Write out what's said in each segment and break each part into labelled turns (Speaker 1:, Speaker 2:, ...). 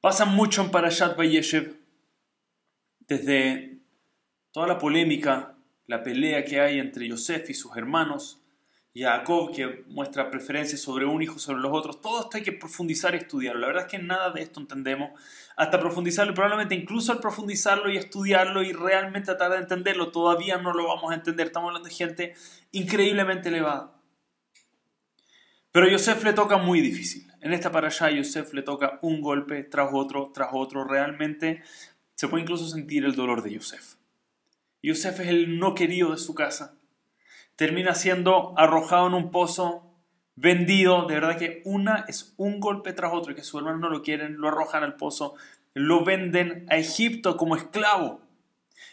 Speaker 1: pasan mucho en Parashat Vayeshev, desde toda la polémica, la pelea que hay entre Yosef y sus hermanos, y Jacob que muestra preferencias sobre un hijo sobre los otros, todo esto hay que profundizar y estudiarlo. La verdad es que nada de esto entendemos hasta profundizarlo, probablemente incluso al profundizarlo y estudiarlo y realmente tratar de entenderlo, todavía no lo vamos a entender. Estamos hablando de gente increíblemente elevada. Pero a Yosef le toca muy difícil. En esta para allá Yosef le toca un golpe tras otro, tras otro. Realmente se puede incluso sentir el dolor de Yosef. Yosef es el no querido de su casa. Termina siendo arrojado en un pozo, vendido. De verdad que una es un golpe tras otro, y que su hermano no lo quieren, lo arrojan al pozo, lo venden a Egipto como esclavo.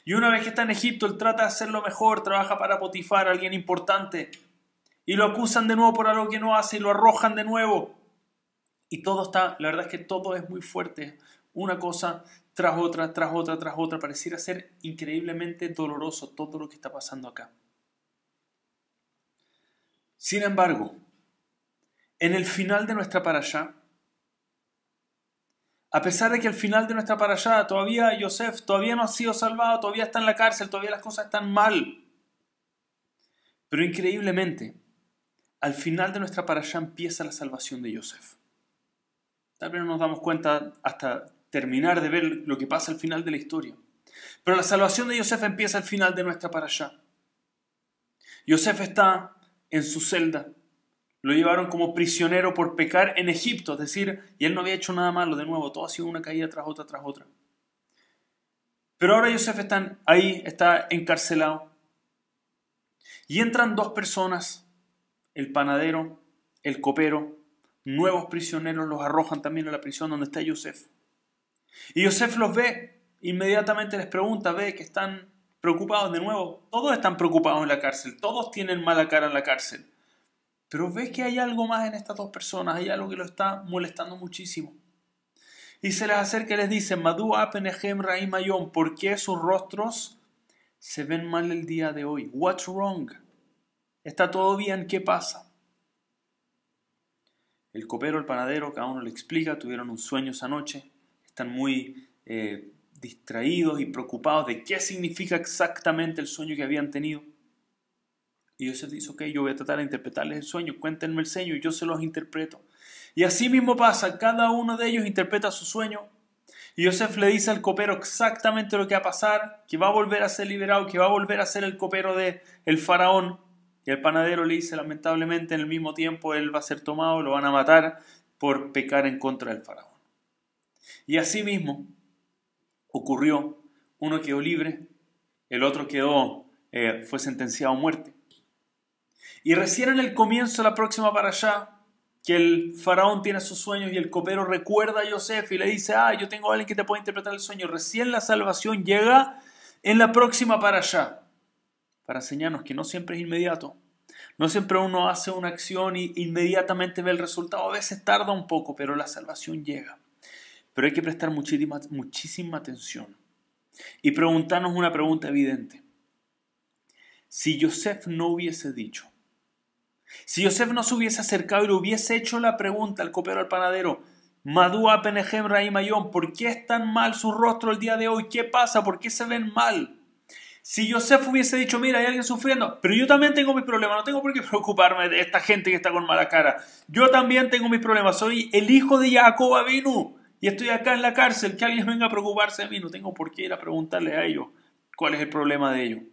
Speaker 1: Y una vez que está en Egipto, él trata de hacerlo mejor, trabaja para Potifar, alguien importante. Y lo acusan de nuevo por algo que no hace y lo arrojan de nuevo. Y todo está, la verdad es que todo es muy fuerte. Una cosa tras otra, tras otra, tras otra. Pareciera ser increíblemente doloroso todo lo que está pasando acá. Sin embargo, en el final de nuestra parasha, a pesar de que al final de nuestra parasha todavía Yosef todavía no ha sido salvado, todavía está en la cárcel, todavía las cosas están mal. Pero increíblemente, al final de nuestra parasha empieza la salvación de Yosef. Tal vez no nos damos cuenta hasta terminar de ver lo que pasa al final de la historia. Pero la salvación de Yosef empieza al final de nuestra para allá. Yosef está en su celda. Lo llevaron como prisionero por pecar en Egipto, es decir, y él no había hecho nada malo, de nuevo, todo ha sido una caída tras otra, tras otra. Pero ahora Yosef está ahí, está encarcelado. Y entran dos personas, el panadero, el copero, Mm. nuevos prisioneros los arrojan también a la prisión donde está Yosef. Y Yosef los ve, inmediatamente les pregunta, ve que están preocupados de nuevo, todos están preocupados en la cárcel, todos tienen mala cara en la cárcel. Pero ve que hay algo más en estas dos personas, hay algo que lo está molestando muchísimo. Y se les acerca y les dice, madú Apenehem Raim ¿por qué sus rostros se ven mal el día de hoy? What's wrong? Está todo bien, ¿qué pasa? El copero, el panadero, cada uno le explica, tuvieron un sueño esa noche, están muy eh, distraídos y preocupados de qué significa exactamente el sueño que habían tenido. Y Joseph dice, ok, yo voy a tratar de interpretarles el sueño, cuéntenme el sueño y yo se los interpreto. Y así mismo pasa, cada uno de ellos interpreta su sueño. Y Joseph le dice al copero exactamente lo que va a pasar, que va a volver a ser liberado, que va a volver a ser el copero del el faraón. Y el panadero le dice, lamentablemente, en el mismo tiempo él va a ser tomado, lo van a matar por pecar en contra del faraón. Y así mismo ocurrió, uno quedó libre, el otro quedó, eh, fue sentenciado a muerte. Y recién en el comienzo de la próxima para allá, que el faraón tiene sus sueños y el copero recuerda a Yosef y le dice, ah, yo tengo a alguien que te puede interpretar el sueño. Recién la salvación llega en la próxima para allá para enseñarnos que no siempre es inmediato. No siempre uno hace una acción y inmediatamente ve el resultado. A veces tarda un poco, pero la salvación llega. Pero hay que prestar muchísima, muchísima atención y preguntarnos una pregunta evidente. Si Joseph no hubiese dicho, si Joseph no se hubiese acercado y le hubiese hecho la pregunta al copero al panadero, Madúa, y mayón ¿por qué es tan mal su rostro el día de hoy? ¿Qué pasa? ¿Por qué se ven mal? Si Joseph hubiese dicho, mira, hay alguien sufriendo, pero yo también tengo mis problemas, no tengo por qué preocuparme de esta gente que está con mala cara. Yo también tengo mis problemas, soy el hijo de Jacob Avinu y estoy acá en la cárcel, que alguien venga a preocuparse de mí, no tengo por qué ir a preguntarle a ellos cuál es el problema de ellos.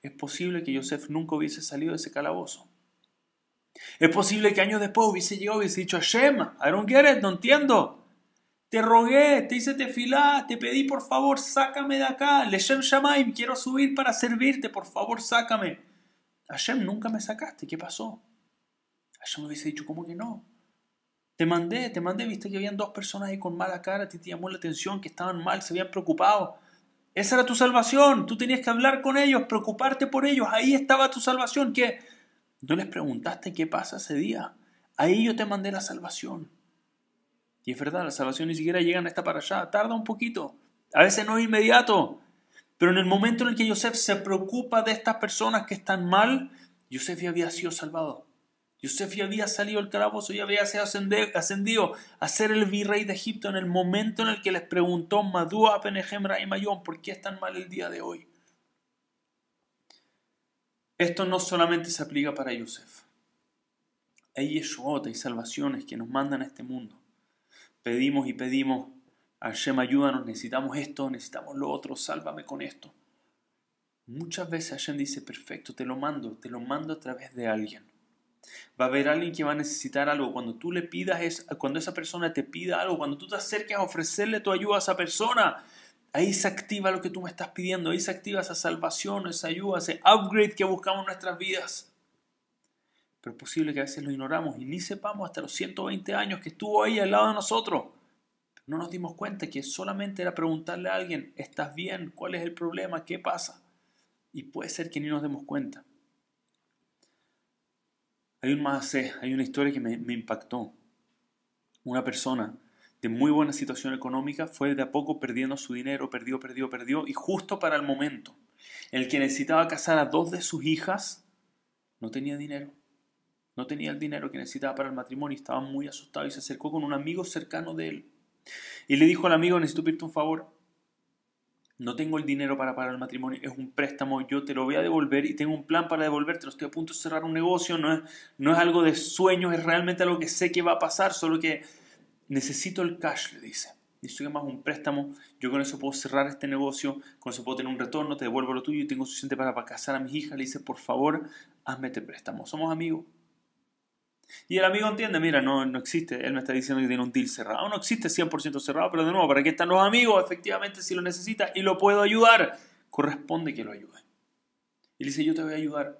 Speaker 1: Es posible que Joseph nunca hubiese salido de ese calabozo. Es posible que años después hubiese llegado y hubiese dicho, Hashem, I don't get it, no entiendo. Te rogué, te hice tefilá, te pedí por favor, sácame de acá. Leshem Shamaim, quiero subir para servirte, por favor, sácame. Hashem, nunca me sacaste, ¿qué pasó? Hashem me hubiese dicho, ¿cómo que no? Te mandé, te mandé, viste que habían dos personas ahí con mala cara, te, te llamó la atención, que estaban mal, se habían preocupado. Esa era tu salvación, tú tenías que hablar con ellos, preocuparte por ellos, ahí estaba tu salvación. ¿Qué? No les preguntaste qué pasa ese día. Ahí yo te mandé la salvación. Y es verdad, la salvación ni siquiera llega hasta para allá, tarda un poquito, a veces no es inmediato. Pero en el momento en el que Yosef se preocupa de estas personas que están mal, Yosef ya había sido salvado. Yosef ya había salido del calabozo, ya había sido ascendido a ser el virrey de Egipto en el momento en el que les preguntó Madúa, Penejem, y Mayón, ¿por qué están mal el día de hoy? Esto no solamente se aplica para Yosef. Hay yeshuot, hay salvaciones que nos mandan a este mundo pedimos y pedimos, Hashem ayúdanos, necesitamos esto, necesitamos lo otro, sálvame con esto. Muchas veces Hashem dice, perfecto, te lo mando, te lo mando a través de alguien. Va a haber alguien que va a necesitar algo. Cuando tú le pidas, es, cuando esa persona te pida algo, cuando tú te acerques a ofrecerle tu ayuda a esa persona, ahí se activa lo que tú me estás pidiendo, ahí se activa esa salvación, esa ayuda, ese upgrade que buscamos en nuestras vidas pero es posible que a veces lo ignoramos y ni sepamos hasta los 120 años que estuvo ahí al lado de nosotros. No nos dimos cuenta que solamente era preguntarle a alguien, ¿estás bien? ¿Cuál es el problema? ¿Qué pasa? Y puede ser que ni nos demos cuenta. Hay un más, hay una historia que me, impactó. Una persona de muy buena situación económica fue de a poco perdiendo su dinero, perdió, perdió, perdió, y justo para el momento el que necesitaba casar a dos de sus hijas, no tenía dinero. No tenía el dinero que necesitaba para el matrimonio, estaba muy asustado y se acercó con un amigo cercano de él. Y le dijo al amigo, necesito pedirte un favor. No tengo el dinero para pagar el matrimonio, es un préstamo, yo te lo voy a devolver y tengo un plan para devolvértelo. Estoy a punto de cerrar un negocio, no es, no es algo de sueños, es realmente algo que sé que va a pasar, solo que necesito el cash, le dice. Necesito que más un préstamo, yo con eso puedo cerrar este negocio, con eso puedo tener un retorno, te devuelvo lo tuyo y tengo suficiente para casar a mis hijas. Le dice, por favor, hazme este préstamo. Somos amigos, y el amigo entiende, mira, no, no existe, él me está diciendo que tiene un deal cerrado, no existe 100% cerrado, pero de nuevo, para qué están los amigos, efectivamente, si lo necesita y lo puedo ayudar, corresponde que lo ayude. Y le dice, yo te voy a ayudar.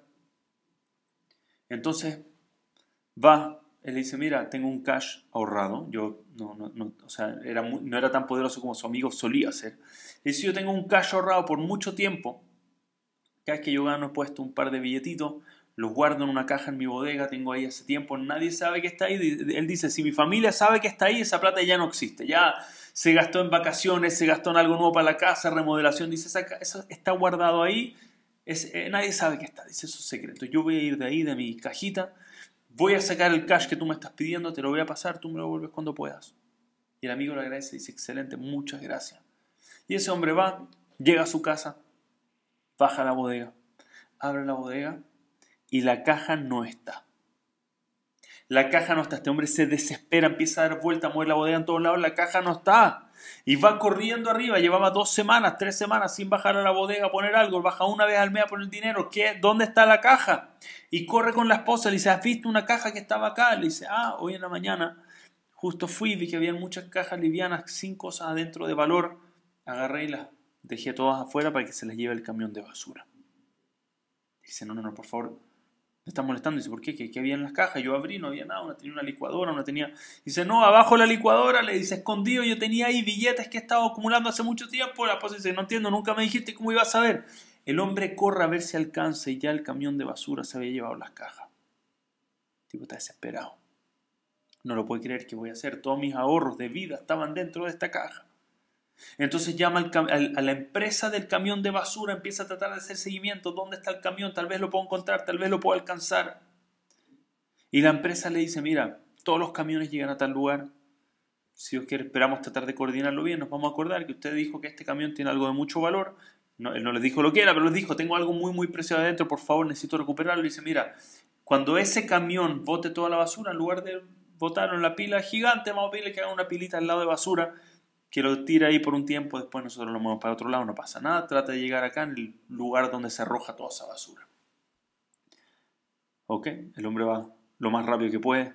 Speaker 1: Entonces, va, él le dice, mira, tengo un cash ahorrado, yo no, no, no, o sea, era no era tan poderoso como su amigo solía ser. Y dice, yo tengo un cash ahorrado por mucho tiempo, cada vez que yo gano he puesto un par de billetitos, los guardo en una caja en mi bodega, tengo ahí hace tiempo, nadie sabe que está ahí. Él dice, si mi familia sabe que está ahí, esa plata ya no existe, ya se gastó en vacaciones, se gastó en algo nuevo para la casa, remodelación, dice, está guardado ahí, es, eh, nadie sabe que está, dice, eso es secreto. Yo voy a ir de ahí, de mi cajita, voy a sacar el cash que tú me estás pidiendo, te lo voy a pasar, tú me lo vuelves cuando puedas. Y el amigo le agradece, dice, excelente, muchas gracias. Y ese hombre va, llega a su casa, baja a la bodega, abre la bodega, y la caja no está. La caja no está. Este hombre se desespera, empieza a dar vuelta, a mover la bodega en todos lados. La caja no está. Y va corriendo arriba. Llevaba dos semanas, tres semanas sin bajar a la bodega a poner algo. Baja una vez al mes a poner dinero. ¿Qué? ¿Dónde está la caja? Y corre con la esposa. Le dice, ¿has visto una caja que estaba acá? Le dice, ah, hoy en la mañana justo fui vi que había muchas cajas livianas, sin cosas adentro de valor. Agarré y las dejé todas afuera para que se las lleve el camión de basura. Dice, no, no, no, por favor, me está molestando. Dice, ¿por qué? ¿Qué, qué había en las cajas? Yo abrí, no había nada. Una tenía una licuadora, una tenía... Dice, no, abajo la licuadora. Le dice, escondido, yo tenía ahí billetes que he estado acumulando hace mucho tiempo. La esposa dice, no entiendo, nunca me dijiste cómo iba a saber. El hombre corre a ver si alcanza y ya el camión de basura se había llevado las cajas. El tipo está desesperado. No lo puede creer que voy a hacer. Todos mis ahorros de vida estaban dentro de esta caja. Entonces llama a la empresa del camión de basura, empieza a tratar de hacer seguimiento, ¿dónde está el camión? Tal vez lo puedo encontrar, tal vez lo puedo alcanzar. Y la empresa le dice, mira, todos los camiones llegan a tal lugar, si os quiere esperamos tratar de coordinarlo bien, nos vamos a acordar que usted dijo que este camión tiene algo de mucho valor, no, él no les dijo lo que era, pero les dijo, tengo algo muy, muy preciado adentro, por favor, necesito recuperarlo. Y dice, mira, cuando ese camión bote toda la basura, en lugar de botar en la pila gigante, vamos a pedirle que haga una pilita al lado de basura que lo tira ahí por un tiempo, después nosotros lo movemos para otro lado, no pasa nada, trata de llegar acá en el lugar donde se arroja toda esa basura. ¿Ok? El hombre va lo más rápido que puede,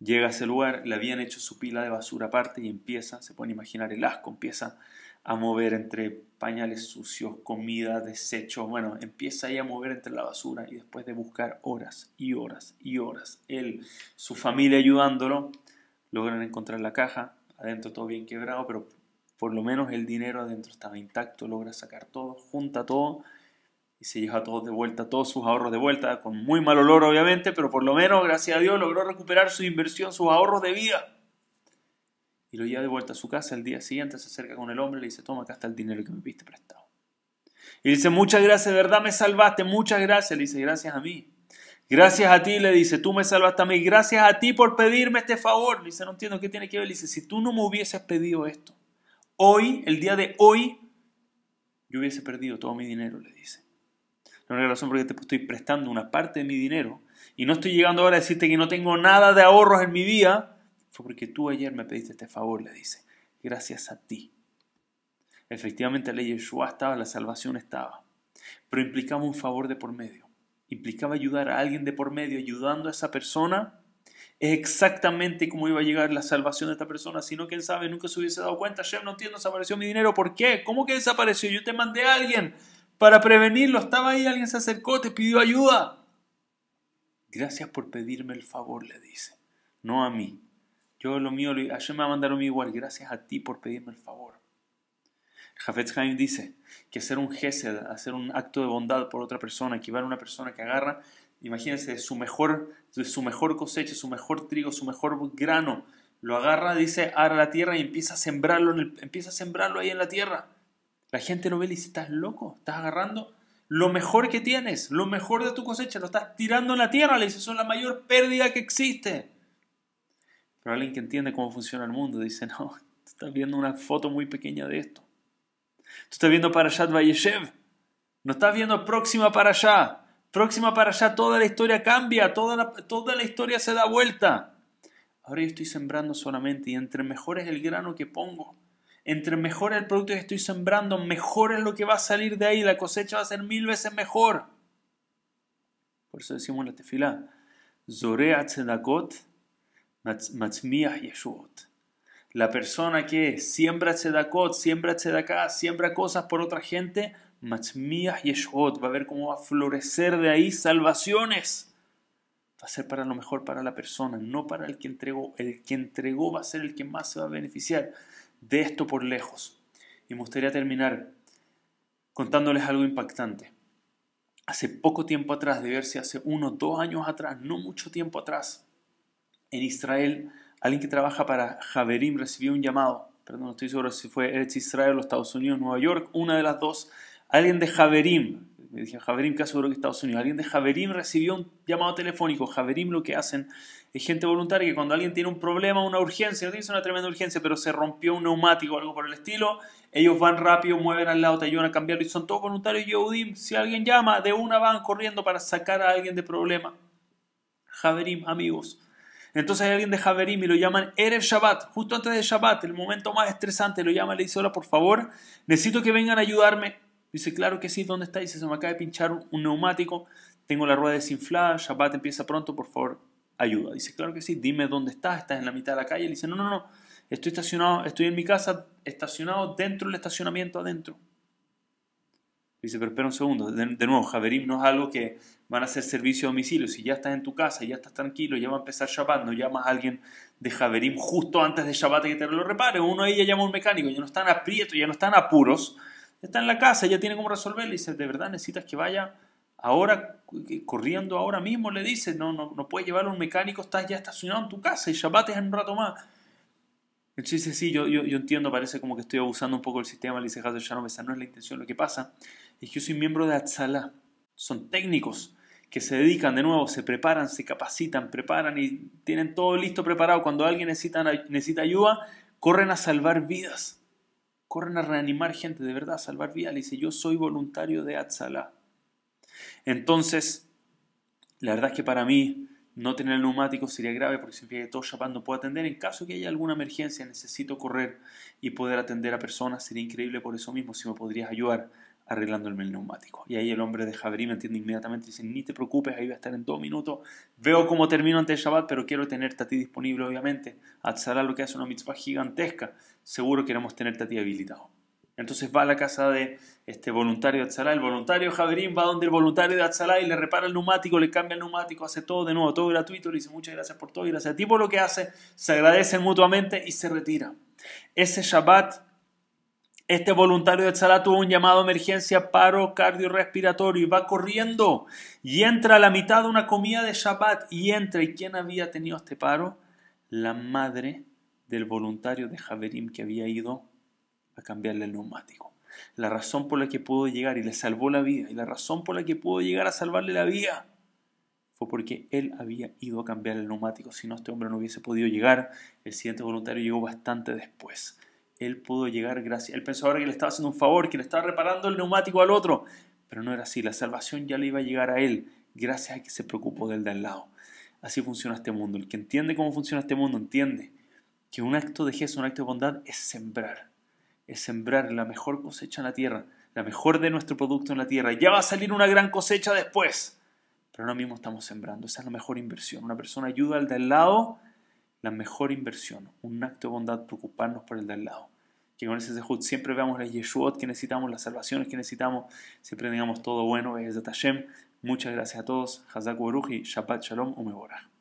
Speaker 1: llega a ese lugar, le habían hecho su pila de basura aparte y empieza, se pueden imaginar el asco, empieza a mover entre pañales sucios, comida, desechos, bueno, empieza ahí a mover entre la basura y después de buscar horas y horas y horas, él, su familia ayudándolo, logran encontrar la caja, adentro todo bien quebrado, pero por lo menos el dinero adentro estaba intacto, logra sacar todo, junta todo y se lleva todo de vuelta, todos sus ahorros de vuelta, con muy mal olor obviamente, pero por lo menos, gracias a Dios, logró recuperar su inversión, sus ahorros de vida. Y lo lleva de vuelta a su casa, el día siguiente se acerca con el hombre y le dice, toma, acá está el dinero que me viste prestado. Y dice, muchas gracias, de verdad me salvaste, muchas gracias. Le dice, gracias a mí. Gracias a ti, le dice, tú me salvaste a mí. Gracias a ti por pedirme este favor. Le dice, no entiendo qué tiene que ver. Le dice, si tú no me hubieses pedido esto, hoy, el día de hoy, yo hubiese perdido todo mi dinero, le dice. La única razón por que te estoy prestando una parte de mi dinero y no estoy llegando ahora a decirte que no tengo nada de ahorros en mi vida, fue porque tú ayer me pediste este favor, le dice. Gracias a ti. Efectivamente, la ley Yeshua estaba, la salvación estaba, pero implicaba un favor de por medio implicaba ayudar a alguien de por medio, ayudando a esa persona, es exactamente cómo iba a llegar la salvación de esta persona, Si no, él sabe, nunca se hubiese dado cuenta, Yo no entiendo, desapareció mi dinero, ¿por qué? ¿Cómo que desapareció? Yo te mandé a alguien para prevenirlo, estaba ahí, alguien se acercó, te pidió ayuda. Gracias por pedirme el favor, le dice, no a mí. Yo lo mío, ayer me mandaron a mí igual, gracias a ti por pedirme el favor. Jafet Haim dice que hacer un gesed, hacer un acto de bondad por otra persona, equivale a una persona que agarra, imagínense, su mejor, su mejor cosecha, su mejor trigo, su mejor grano, lo agarra, dice, ara la tierra y empieza a sembrarlo, empieza a sembrarlo ahí en la tierra. La gente no ve y dice, estás loco, estás agarrando lo mejor que tienes, lo mejor de tu cosecha, lo estás tirando en la tierra, le dice, es la mayor pérdida que existe. Pero alguien que entiende cómo funciona el mundo dice, no, estás viendo una foto muy pequeña de esto. Tú estás viendo Parashat Vayeshev. No estás viendo próxima para allá. Próxima para allá toda la historia cambia, toda la, toda la historia se da vuelta. Ahora yo estoy sembrando solamente y entre mejor es el grano que pongo, entre mejor es el producto que estoy sembrando, mejor es lo que va a salir de ahí, la cosecha va a ser mil veces mejor. Por eso decimos en la tefila, Zorea Tzedakot Matzmiah Yeshuot. La persona que siembra tzedakot, siembra tzedaká, siembra cosas por otra gente, y yeshot, va a ver cómo va a florecer de ahí salvaciones. Va a ser para lo mejor para la persona, no para el que entregó. El que entregó va a ser el que más se va a beneficiar de esto por lejos. Y me gustaría terminar contándoles algo impactante. Hace poco tiempo atrás, de verse hace unos dos años atrás, no mucho tiempo atrás, en Israel alguien que trabaja para Javerim recibió un llamado, perdón, no estoy seguro si fue Eretz Israel o Estados Unidos, Nueva York, una de las dos, alguien de Javerim, me dije Javerim, casi seguro que Estados Unidos, alguien de Javerim recibió un llamado telefónico. Javerim lo que hacen es gente voluntaria que cuando alguien tiene un problema, una urgencia, no tiene una tremenda urgencia, pero se rompió un neumático o algo por el estilo, ellos van rápido, mueven al lado, te ayudan a cambiarlo y son todos voluntarios. Yehudim, si alguien llama, de una van corriendo para sacar a alguien de problema. Javerim, amigos. Entonces hay alguien de Javerim y lo llaman Erev Shabbat, justo antes de Shabbat, el momento más estresante, lo llama y le dice, hola, por favor, necesito que vengan a ayudarme. Dice, claro que sí, ¿dónde está? Dice, se me acaba de pinchar un, neumático, tengo la rueda desinflada, Shabbat empieza pronto, por favor, ayuda. Dice, claro que sí, dime dónde estás, estás en la mitad de la calle. Le dice, no, no, no, estoy estacionado, estoy en mi casa, estacionado dentro del estacionamiento adentro. Dice, pero espera un segundo, de, de nuevo, Javerim no es algo que van a hacer servicio a domicilio. Si ya estás en tu casa, ya estás tranquilo, ya va a empezar Shabbat, no llamas a alguien de Javerim justo antes de Shabbat que te lo repare. Uno ahí ya llama a un mecánico, ya no están aprietos, ya no están apuros, está en la casa, ya tiene cómo resolverlo. Y dice, de verdad necesitas que vaya ahora, eh, corriendo ahora mismo, le dice, no, no, no puedes llevar a un mecánico, estás ya estacionado en tu casa y Shabbat es en un rato más. Entonces dice, sí, yo, yo, entiendo, parece como que estoy abusando un poco del sistema, le dice no, no es la intención. Lo que pasa es que yo soy miembro de Atzalá, son técnicos, que se dedican de nuevo, se preparan, se capacitan, preparan y tienen todo listo preparado. Cuando alguien necesita, necesita ayuda, corren a salvar vidas, corren a reanimar gente, de verdad, a salvar vidas. Le dice, yo soy voluntario de Atzalá. Entonces, la verdad es que para mí no tener el neumático sería grave porque significa que todo chapando puedo atender. En caso que haya alguna emergencia, necesito correr y poder atender a personas. Sería increíble por eso mismo si me podrías ayudar arreglándome el neumático. Y ahí el hombre de Javerín entiende inmediatamente, y dice, ni te preocupes, ahí voy a estar en dos minutos, veo cómo termino antes del Shabbat, pero quiero tenerte a ti disponible, obviamente. Atzalá lo que hace una mitzvah gigantesca, seguro queremos tenerte a ti habilitado. Entonces va a la casa de este voluntario de Atzalá. El voluntario Javerín va donde el voluntario de Atzalá y le repara el neumático, le cambia el neumático, hace todo de nuevo, todo gratuito. Le dice muchas gracias por todo y gracias a ti por lo que hace. Se agradecen mutuamente y se retira. Ese Shabbat este voluntario de Salah tuvo un llamado emergencia, paro cardiorrespiratorio y va corriendo y entra a la mitad de una comida de Shabbat y entra. ¿Y quién había tenido este paro? La madre del voluntario de Javerim que había ido a cambiarle el neumático. La razón por la que pudo llegar y le salvó la vida y la razón por la que pudo llegar a salvarle la vida fue porque él había ido a cambiar el neumático. Si no, este hombre no hubiese podido llegar. El siguiente voluntario llegó bastante después él pudo llegar gracias. Él pensó ahora que le estaba haciendo un favor, que le estaba reparando el neumático al otro, pero no era así. La salvación ya le iba a llegar a él gracias a que se preocupó del de al lado. Así funciona este mundo. El que entiende cómo funciona este mundo entiende que un acto de Jesús, un acto de bondad, es sembrar. Es sembrar la mejor cosecha en la tierra, la mejor de nuestro producto en la tierra. Ya va a salir una gran cosecha después. Pero ahora mismo estamos sembrando. Esa es la mejor inversión. Una persona ayuda al de al lado, la mejor inversión. Un acto de bondad, preocuparnos por el de al lado que con ese Zehut siempre veamos las Yeshuot que necesitamos, las salvaciones que necesitamos, siempre tengamos todo bueno, es Muchas gracias a todos, Hazak Boruji, Shabbat Shalom, Umeborah.